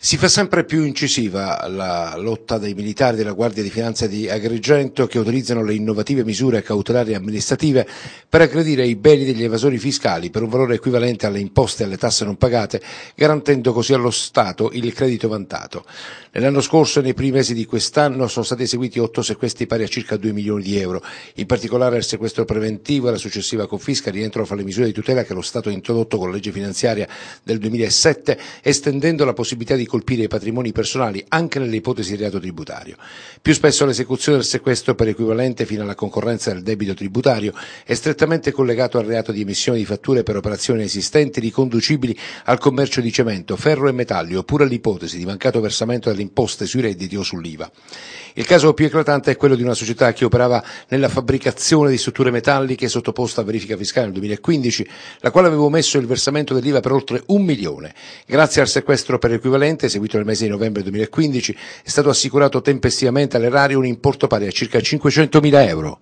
Si fa sempre più incisiva la lotta dei militari della Guardia di Finanza di Agrigento che utilizzano le innovative misure cautelari amministrative per aggredire i beni degli evasori fiscali per un valore equivalente alle imposte e alle tasse non pagate, garantendo così allo Stato il credito vantato. Nell'anno scorso e nei primi mesi di quest'anno sono stati eseguiti otto sequestri pari a circa 2 milioni di euro, in particolare il sequestro preventivo e la successiva confisca rientrano fra le misure di tutela che lo Stato ha introdotto con la legge finanziaria del 2007, estendendo la possibilità di colpire i patrimoni personali anche nelle ipotesi di reato tributario. Più spesso l'esecuzione del sequestro per equivalente fino alla concorrenza del debito tributario è strettamente collegato al reato di emissione di fatture per operazioni esistenti riconducibili al commercio di cemento, ferro e metalli oppure all'ipotesi di mancato versamento delle imposte sui redditi o sull'IVA. Il caso più eclatante è quello di una società che operava nella fabbricazione di strutture metalliche sottoposta a verifica fiscale nel 2015, la quale aveva omesso il versamento dell'IVA per oltre un milione. Grazie al sequestro per equivalente corrente, eseguito nel mese di novembre 2015, è stato assicurato tempestivamente all'erario un importo pari a circa 500.000 euro.